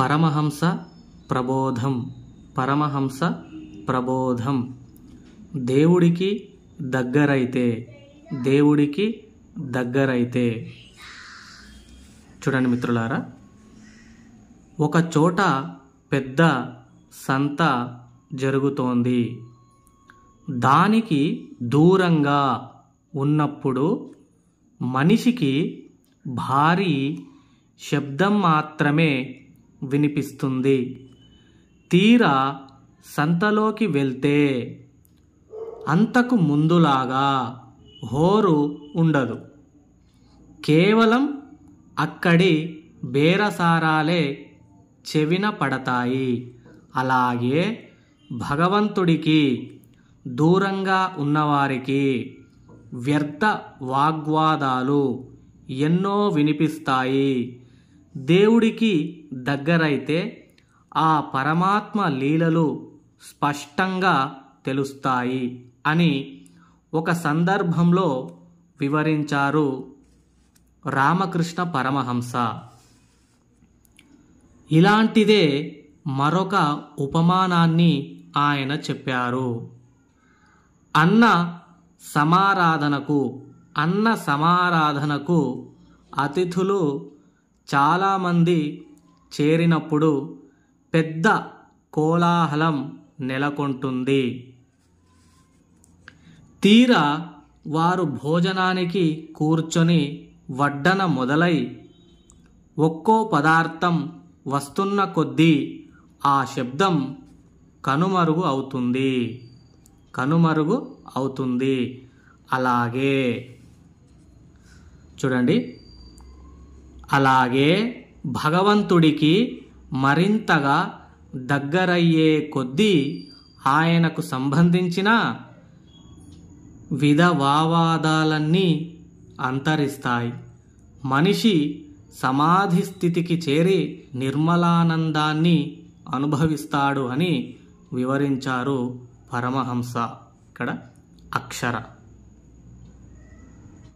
పరమహంస ప్రబోధం పరమహంస ప్రబోధం దేవుడికి దగ్గరైతే దేవుడికి దగ్గరైతే చూడండి మిత్రులారా ఒక చోట పెద్ద సంత జరుగుతోంది దానికి దూరంగా ఉన్నప్పుడు మనిషికి భారీ శబ్దం మాత్రమే వినిపిస్తుంది తీరా సంతలోకి వెళ్తే అంతకు ముందులాగా హోరు ఉండదు కేవలం అక్కడి బేరసారాలే చెవిన పడతాయి అలాగే భగవంతుడికి దూరంగా ఉన్నవారికి వ్యర్థ వాగ్వాదాలు ఎన్నో వినిపిస్తాయి దేవుడికి దగ్గరైతే ఆ పరమాత్మ లీలలు స్పష్టంగా తెలుస్తాయి అని ఒక సందర్భంలో వివరించారు రామకృష్ణ పరమహంస ఇలాంటిదే మరొక ఉపమానాన్ని ఆయన చెప్పారు అన్న సమారాధనకు అన్న సమారాధనకు అతిథులు చాలామంది చేరినప్పుడు పెద్ద కోలాహలం నెలకొంటుంది తీరా వారు భోజనానికి కూర్చొని వడ్డన మొదలై ఒక్కో పదార్థం వస్తున్న కొద్దీ ఆ శబ్దం కనుమరుగు అవుతుంది కనుమరుగు అవుతుంది అలాగే చూడండి అలాగే భగవంతుడికి మరింతగా దగ్గరయ్యే కొద్దీ ఆయనకు సంబంధించిన విధవావాదాలన్నీ అంతరిస్తాయి మనిషి సమాధి స్థితికి చేరి నిర్మలానందాన్ని అనుభవిస్తాడు అని వివరించారు పరమహంస ఇక్కడ అక్షర